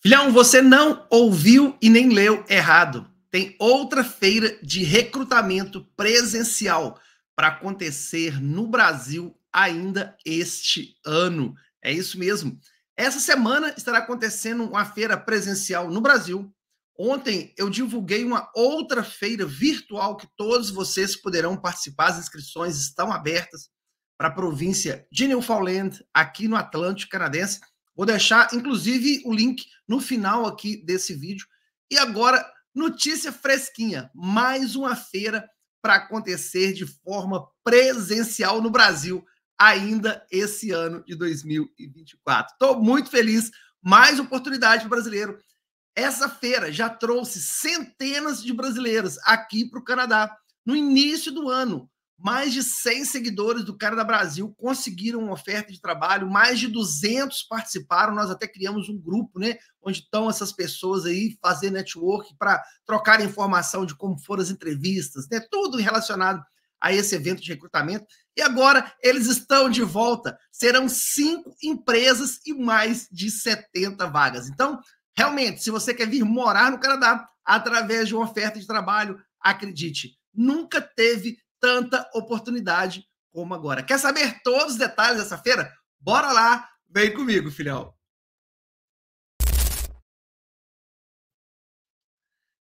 Filhão, você não ouviu e nem leu errado. Tem outra feira de recrutamento presencial para acontecer no Brasil ainda este ano. É isso mesmo. Essa semana estará acontecendo uma feira presencial no Brasil. Ontem eu divulguei uma outra feira virtual que todos vocês poderão participar. As inscrições estão abertas para a província de Newfoundland, aqui no Atlântico Canadense. Vou deixar, inclusive, o link no final aqui desse vídeo. E agora, notícia fresquinha: mais uma feira para acontecer de forma presencial no Brasil ainda esse ano de 2024. Estou muito feliz, mais oportunidade para o brasileiro. Essa feira já trouxe centenas de brasileiros aqui para o Canadá no início do ano mais de 100 seguidores do Cara da Brasil conseguiram uma oferta de trabalho, mais de 200 participaram, nós até criamos um grupo, né, onde estão essas pessoas aí fazer network para trocar informação de como foram as entrevistas, né, tudo relacionado a esse evento de recrutamento. E agora eles estão de volta. Serão cinco empresas e mais de 70 vagas. Então, realmente, se você quer vir morar no Canadá através de uma oferta de trabalho, acredite, nunca teve tanta oportunidade como agora. Quer saber todos os detalhes dessa feira? Bora lá, vem comigo, filhão.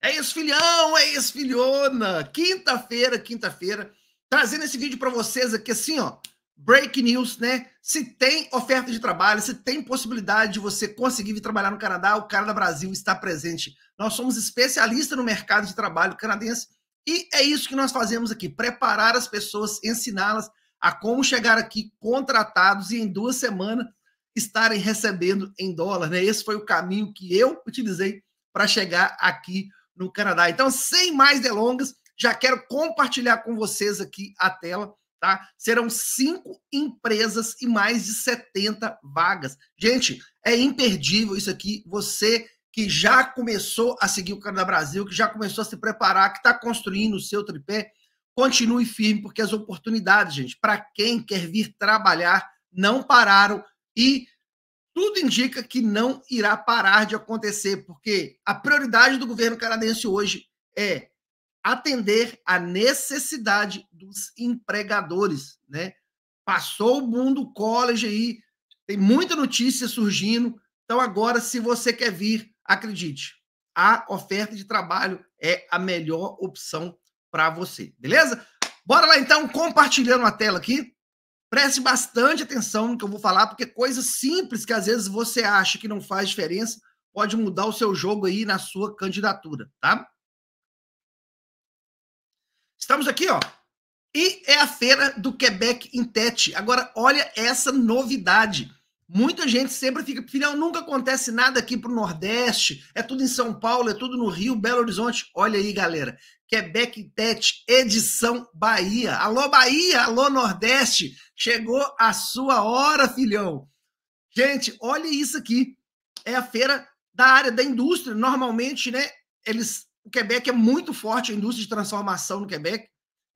É isso, filhão, é isso, filhona. Quinta-feira, quinta-feira, trazendo esse vídeo para vocês aqui assim, ó, break news, né? Se tem oferta de trabalho, se tem possibilidade de você conseguir vir trabalhar no Canadá, o Canadá Brasil está presente. Nós somos especialistas no mercado de trabalho canadense e é isso que nós fazemos aqui: preparar as pessoas, ensiná-las a como chegar aqui contratados e em duas semanas estarem recebendo em dólar. Né? Esse foi o caminho que eu utilizei para chegar aqui no Canadá. Então, sem mais delongas, já quero compartilhar com vocês aqui a tela. Tá? Serão cinco empresas e mais de 70 vagas. Gente, é imperdível isso aqui. Você que já começou a seguir o Canadá Brasil, que já começou a se preparar, que está construindo o seu tripé, continue firme, porque as oportunidades, gente, para quem quer vir trabalhar, não pararam e tudo indica que não irá parar de acontecer, porque a prioridade do governo canadense hoje é atender à necessidade dos empregadores, né? Passou o mundo college aí, tem muita notícia surgindo. Então agora se você quer vir acredite, a oferta de trabalho é a melhor opção para você, beleza? Bora lá então, compartilhando a tela aqui. Preste bastante atenção no que eu vou falar, porque coisas simples que às vezes você acha que não faz diferença pode mudar o seu jogo aí na sua candidatura, tá? Estamos aqui, ó. E é a feira do Quebec em Tete. Agora, olha essa novidade. Muita gente sempre fica, filhão, nunca acontece nada aqui pro Nordeste, é tudo em São Paulo, é tudo no Rio, Belo Horizonte. Olha aí, galera. Quebec Tech, edição Bahia. Alô, Bahia! Alô, Nordeste! Chegou a sua hora, filhão! Gente, olha isso aqui. É a feira da área da indústria. Normalmente, né? Eles, o Quebec é muito forte, a indústria de transformação no Quebec.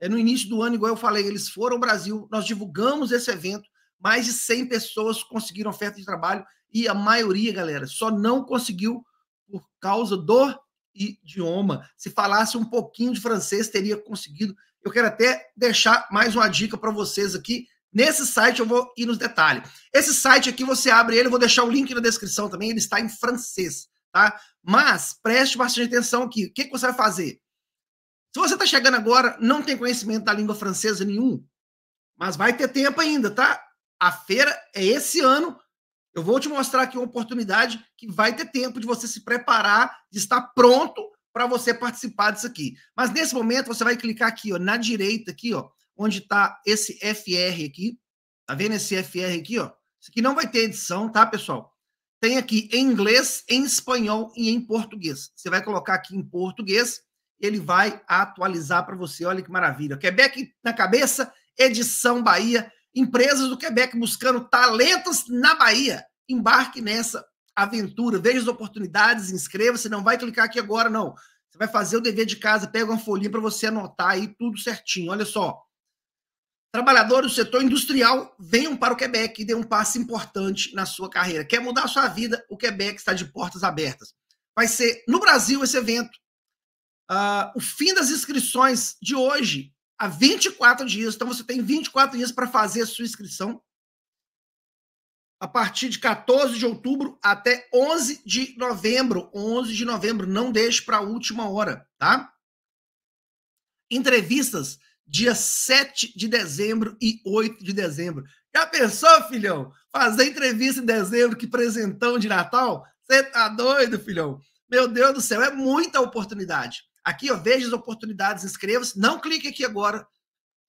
É no início do ano, igual eu falei, eles foram ao Brasil, nós divulgamos esse evento mais de 100 pessoas conseguiram oferta de trabalho e a maioria, galera, só não conseguiu por causa do idioma. Se falasse um pouquinho de francês, teria conseguido. Eu quero até deixar mais uma dica para vocês aqui. Nesse site eu vou ir nos detalhes. Esse site aqui você abre ele, eu vou deixar o link na descrição também, ele está em francês, tá? Mas preste bastante atenção aqui. O que, que você vai fazer? Se você está chegando agora, não tem conhecimento da língua francesa nenhum, mas vai ter tempo ainda, tá? A feira é esse ano. Eu vou te mostrar aqui uma oportunidade que vai ter tempo de você se preparar, de estar pronto para você participar disso aqui. Mas nesse momento você vai clicar aqui, ó, na direita aqui, ó, onde está esse FR aqui. Tá vendo esse FR aqui, ó? Isso aqui não vai ter edição, tá, pessoal? Tem aqui em inglês, em espanhol e em português. Você vai colocar aqui em português, ele vai atualizar para você. Olha que maravilha. Quebec na cabeça, edição Bahia. Empresas do Quebec buscando talentos na Bahia. Embarque nessa aventura, veja as oportunidades, inscreva-se, não vai clicar aqui agora, não. Você vai fazer o dever de casa, pega uma folhinha para você anotar aí tudo certinho. Olha só. Trabalhadores do setor industrial, venham para o Quebec e dê um passo importante na sua carreira. Quer mudar a sua vida? O Quebec está de portas abertas. Vai ser no Brasil esse evento. Uh, o fim das inscrições de hoje há 24 dias. Então você tem 24 dias para fazer a sua inscrição. A partir de 14 de outubro até 11 de novembro. 11 de novembro, não deixe para a última hora, tá? Entrevistas dia 7 de dezembro e 8 de dezembro. Já pensou, filhão? Fazer entrevista em dezembro, que presentão de Natal? Você tá doido, filhão? Meu Deus do céu, é muita oportunidade. Aqui, ó, veja as oportunidades, inscreva-se. Não clique aqui agora.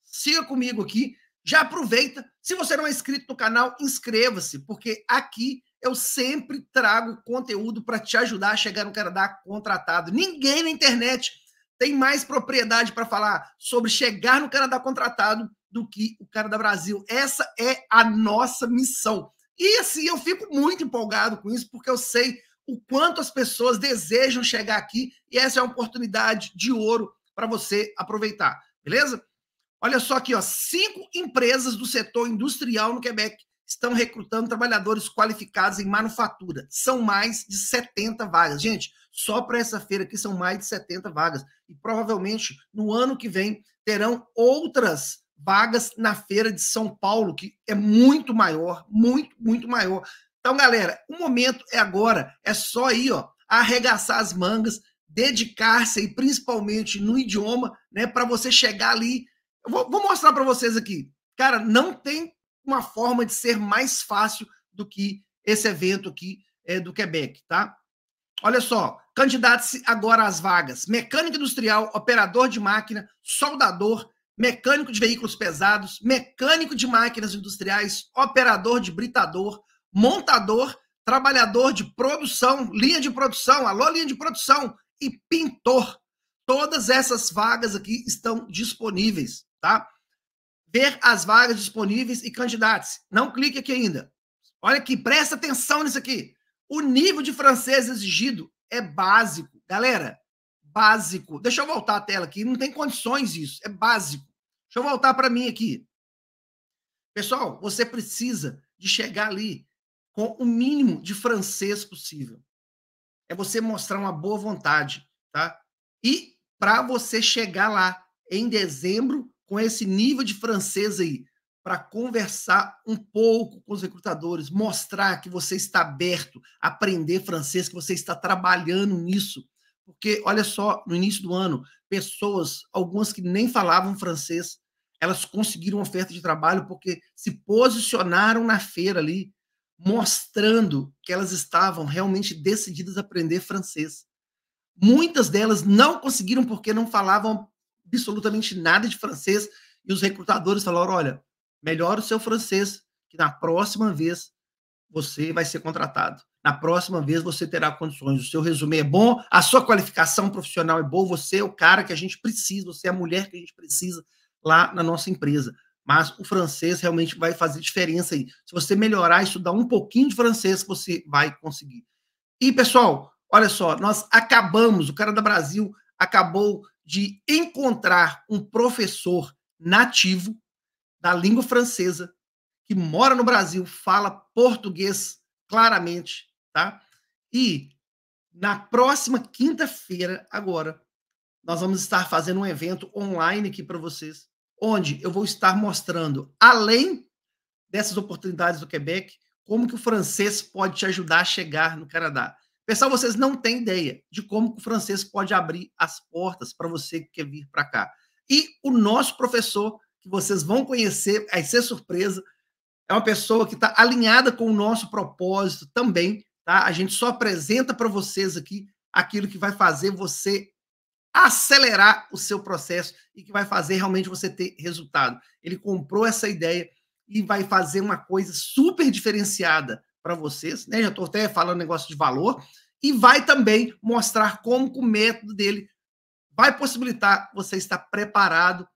Siga comigo aqui. Já aproveita. Se você não é inscrito no canal, inscreva-se, porque aqui eu sempre trago conteúdo para te ajudar a chegar no Canadá contratado. Ninguém na internet tem mais propriedade para falar sobre chegar no Canadá contratado do que o Canadá Brasil. Essa é a nossa missão. E assim, eu fico muito empolgado com isso, porque eu sei o quanto as pessoas desejam chegar aqui e essa é uma oportunidade de ouro para você aproveitar, beleza? Olha só aqui, ó, cinco empresas do setor industrial no Quebec estão recrutando trabalhadores qualificados em manufatura. São mais de 70 vagas. Gente, só para essa feira aqui são mais de 70 vagas. E provavelmente no ano que vem terão outras vagas na feira de São Paulo, que é muito maior, muito, muito maior. Então, galera, o momento é agora. É só aí, ó, arregaçar as mangas, dedicar-se e principalmente no idioma, né, para você chegar ali. Eu vou, vou mostrar para vocês aqui. Cara, não tem uma forma de ser mais fácil do que esse evento aqui é, do Quebec, tá? Olha só, candidatos agora às vagas: mecânico industrial, operador de máquina, soldador, mecânico de veículos pesados, mecânico de máquinas industriais, operador de britador, montador, trabalhador de produção, linha de produção, alô, linha de produção, e pintor. Todas essas vagas aqui estão disponíveis, tá? Ver as vagas disponíveis e candidatos. Não clique aqui ainda. Olha aqui, presta atenção nisso aqui. O nível de francês exigido é básico. Galera, básico. Deixa eu voltar a tela aqui, não tem condições isso, é básico. Deixa eu voltar para mim aqui. Pessoal, você precisa de chegar ali com o mínimo de francês possível. É você mostrar uma boa vontade, tá? E para você chegar lá em dezembro com esse nível de francês aí, para conversar um pouco com os recrutadores, mostrar que você está aberto a aprender francês, que você está trabalhando nisso. Porque, olha só, no início do ano, pessoas, algumas que nem falavam francês, elas conseguiram oferta de trabalho porque se posicionaram na feira ali, mostrando que elas estavam realmente decididas a aprender francês. Muitas delas não conseguiram porque não falavam absolutamente nada de francês e os recrutadores falaram: olha, melhora o seu francês, que na próxima vez você vai ser contratado. Na próxima vez você terá condições. O seu resumo é bom, a sua qualificação profissional é boa, você é o cara que a gente precisa, você é a mulher que a gente precisa lá na nossa empresa mas o francês realmente vai fazer diferença aí. Se você melhorar, estudar um pouquinho de francês, você vai conseguir. E, pessoal, olha só, nós acabamos, o cara da Brasil acabou de encontrar um professor nativo da língua francesa que mora no Brasil, fala português claramente, tá? E na próxima quinta-feira, agora, nós vamos estar fazendo um evento online aqui para vocês onde eu vou estar mostrando, além dessas oportunidades do Quebec, como que o francês pode te ajudar a chegar no Canadá. Pessoal, vocês não têm ideia de como o francês pode abrir as portas para você que quer vir para cá. E o nosso professor, que vocês vão conhecer, vai ser surpresa, é uma pessoa que está alinhada com o nosso propósito também, tá? A gente só apresenta para vocês aqui aquilo que vai fazer você acelerar o seu processo e que vai fazer realmente você ter resultado. Ele comprou essa ideia e vai fazer uma coisa super diferenciada para vocês, né? Já estou até falando negócio de valor e vai também mostrar como que o método dele vai possibilitar você estar preparado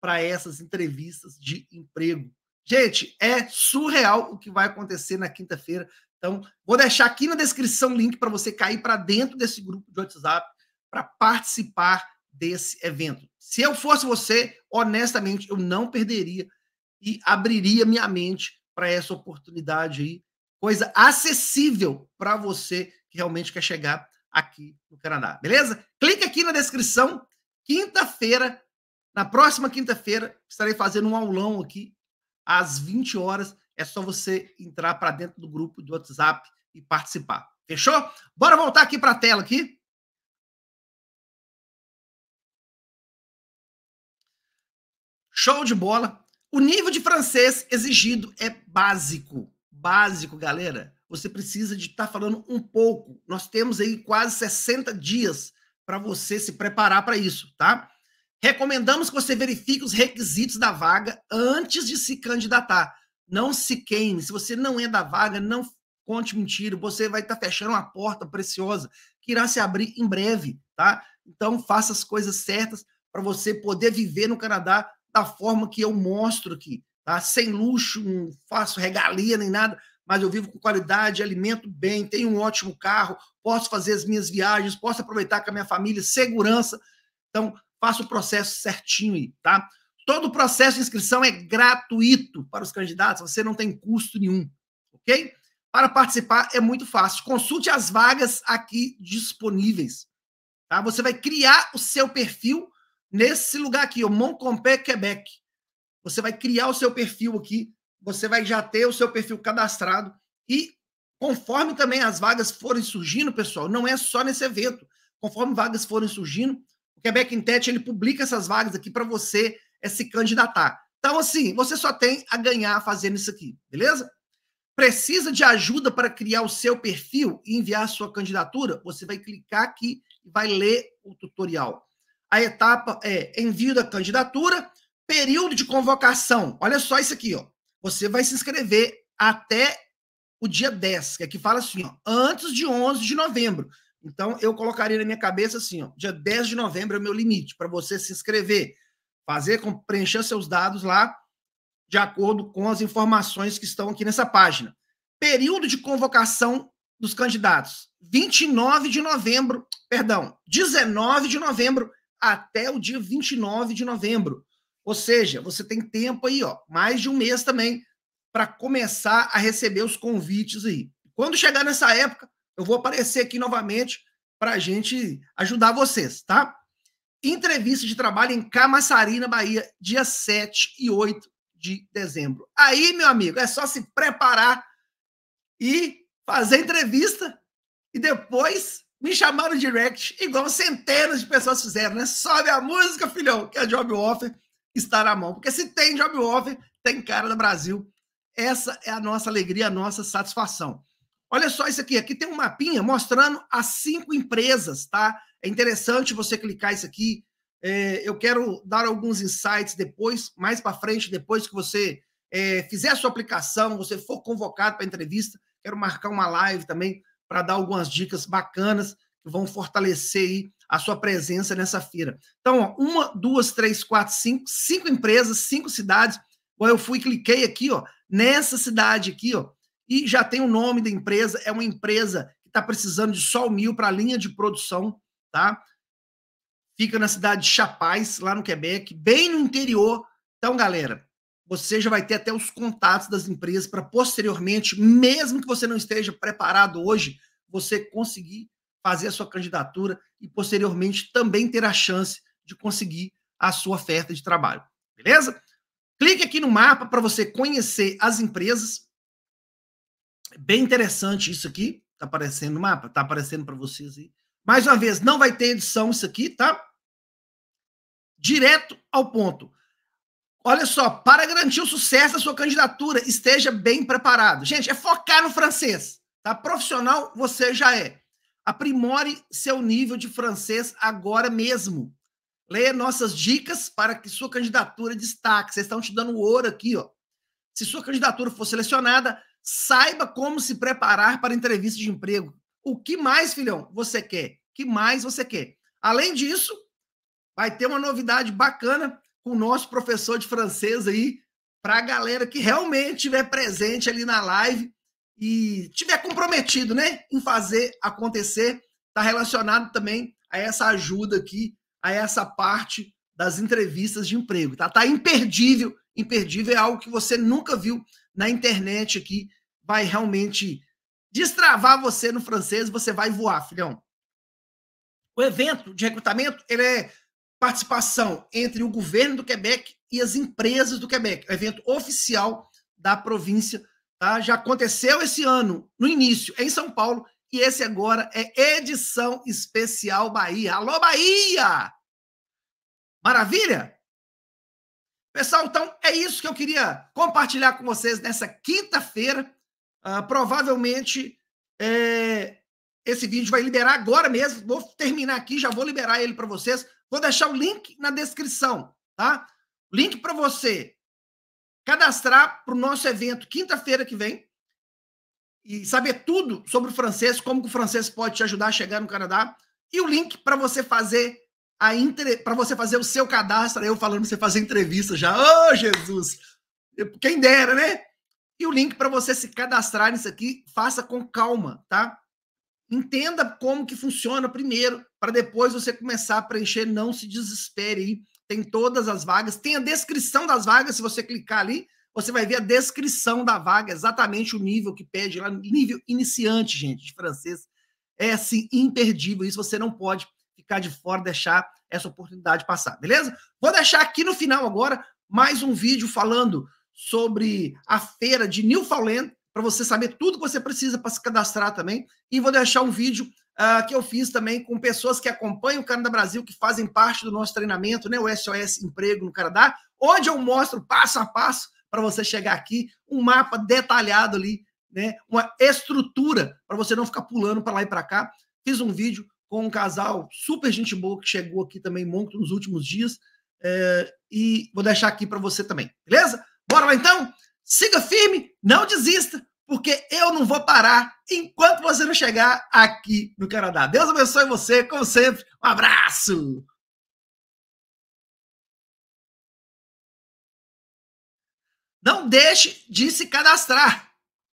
para essas entrevistas de emprego. Gente, é surreal o que vai acontecer na quinta-feira. Então, vou deixar aqui na descrição o link para você cair para dentro desse grupo de WhatsApp para participar desse evento. Se eu fosse você, honestamente, eu não perderia e abriria minha mente para essa oportunidade aí, coisa acessível para você que realmente quer chegar aqui no Canadá, beleza? Clique aqui na descrição. Quinta-feira, na próxima quinta-feira, estarei fazendo um aulão aqui às 20 horas. É só você entrar para dentro do grupo do WhatsApp e participar. Fechou? Bora voltar aqui para a tela aqui. Show de bola. O nível de francês exigido é básico. Básico, galera. Você precisa de estar tá falando um pouco. Nós temos aí quase 60 dias para você se preparar para isso, tá? Recomendamos que você verifique os requisitos da vaga antes de se candidatar. Não se queime. Se você não é da vaga, não conte mentira. Você vai estar tá fechando uma porta preciosa que irá se abrir em breve, tá? Então faça as coisas certas para você poder viver no Canadá da forma que eu mostro aqui, tá? Sem luxo, não faço regalia nem nada, mas eu vivo com qualidade, alimento bem, tenho um ótimo carro, posso fazer as minhas viagens, posso aproveitar com a minha família, segurança. Então, faça o processo certinho aí, tá? Todo o processo de inscrição é gratuito para os candidatos, você não tem custo nenhum, ok? Para participar é muito fácil. Consulte as vagas aqui disponíveis. Tá? Você vai criar o seu perfil nesse lugar aqui, o Moncompé Quebec. Você vai criar o seu perfil aqui, você vai já ter o seu perfil cadastrado e conforme também as vagas forem surgindo, pessoal, não é só nesse evento. Conforme vagas forem surgindo, o Quebec Intech ele publica essas vagas aqui para você é, se candidatar. Então, assim, você só tem a ganhar fazendo isso aqui, beleza? Precisa de ajuda para criar o seu perfil e enviar a sua candidatura? Você vai clicar aqui e vai ler o tutorial a etapa é envio da candidatura, período de convocação. Olha só isso aqui, ó. Você vai se inscrever até o dia 10, que aqui é fala assim, ó, antes de 11 de novembro. Então, eu colocaria na minha cabeça assim, ó, dia 10 de novembro é o meu limite para você se inscrever, fazer, com, preencher seus dados lá de acordo com as informações que estão aqui nessa página. Período de convocação dos candidatos, 29 de novembro, perdão, 19 de novembro até o dia 29 de novembro. Ou seja, você tem tempo aí, ó, mais de um mês também, para começar a receber os convites aí. Quando chegar nessa época, eu vou aparecer aqui novamente para a gente ajudar vocês, tá? Entrevista de trabalho em Camaçari, na Bahia, dia 7 e 8 de dezembro. Aí, meu amigo, é só se preparar e fazer entrevista e depois me chamaram direct, igual centenas de pessoas fizeram, né? Sobe a música, filhão, que a é job offer está na mão. Porque se tem job offer, tem cara do Brasil. Essa é a nossa alegria, a nossa satisfação. Olha só isso aqui. Aqui tem um mapinha mostrando as cinco empresas, tá? É interessante você clicar isso aqui. É, eu quero dar alguns insights depois, mais para frente, depois que você é, fizer a sua aplicação, você for convocado para entrevista. Quero marcar uma live também para dar algumas dicas bacanas que vão fortalecer a sua presença nessa feira. Então, ó, uma, duas, três, quatro, cinco, cinco empresas, cinco cidades. Bom, eu fui cliquei aqui, ó, nessa cidade aqui, ó, e já tem o nome da empresa. É uma empresa que está precisando de sol mil para linha de produção, tá? Fica na cidade de Chapais, lá no Quebec, bem no interior. Então, galera, você já vai ter até os contatos das empresas para posteriormente, mesmo que você não esteja preparado hoje, você conseguir fazer a sua candidatura e posteriormente também ter a chance de conseguir a sua oferta de trabalho. Beleza? Clique aqui no mapa para você conhecer as empresas. bem interessante isso aqui. está aparecendo no mapa? está aparecendo para vocês aí. Mais uma vez, não vai ter edição isso aqui, tá? Direto ao ponto. Olha só, para garantir o sucesso da sua candidatura, esteja bem preparado. Gente, é focar no francês. Tá? Profissional você já é. Aprimore seu nível de francês agora mesmo. Leia nossas dicas para que sua candidatura destaque. Vocês estão te dando ouro aqui, ó. Se sua candidatura for selecionada, saiba como se preparar para entrevista de emprego. O que mais, filhão, você quer? O que mais você quer? Além disso, vai ter uma novidade bacana com o nosso professor de francês aí, para a galera que realmente estiver presente ali na live e tiver comprometido, né, em fazer acontecer, está relacionado também a essa ajuda aqui, a essa parte das entrevistas de emprego, tá? Tá imperdível, imperdível é algo que você nunca viu na internet aqui, vai realmente destravar você no francês, você vai voar, filhão. O evento de recrutamento, ele é participação entre o governo do Quebec e as empresas do Quebec, evento oficial da província. Tá? Já aconteceu esse ano, no início, em São Paulo, e esse agora é edição especial Bahia. Alô, Bahia! Maravilha? Pessoal, então é isso que eu queria compartilhar com vocês nessa quinta-feira. Ah, provavelmente é, esse vídeo vai liberar agora mesmo. Vou terminar aqui, já vou liberar ele para vocês. Vou deixar o link na descrição, tá? Link para você cadastrar para o nosso evento quinta-feira que vem e saber tudo sobre o francês, como o francês pode te ajudar a chegar no Canadá e o link para você fazer a inter... para você fazer o seu cadastro, eu falando você fazer entrevista já. Oh, Jesus. Quem dera, né? E o link para você se cadastrar nisso aqui, faça com calma, tá? Entenda como que funciona primeiro, para depois você começar a preencher. Não se desespere aí. Tem todas as vagas. Tem a descrição das vagas. Se você clicar ali, você vai ver a descrição da vaga, exatamente o nível que pede lá. Nível iniciante, gente, de francês. É assim, imperdível. Isso você não pode ficar de fora, deixar essa oportunidade passar, beleza? Vou deixar aqui no final agora mais um vídeo falando sobre a feira de Newfoundland para você saber tudo que você precisa para se cadastrar também. E vou deixar um vídeo uh, que eu fiz também com pessoas que acompanham o Canadá Brasil, que fazem parte do nosso treinamento, né, o SOS Emprego no Canadá, onde eu mostro passo a passo para você chegar aqui, um mapa detalhado ali, né, uma estrutura para você não ficar pulando para lá e para cá. Fiz um vídeo com um casal super gente boa que chegou aqui também muito nos últimos dias é, e vou deixar aqui para você também, beleza? Bora lá então? siga firme, não desista, porque eu não vou parar enquanto você não chegar aqui no Canadá. Deus abençoe você, como sempre. Um abraço! Não deixe de se cadastrar.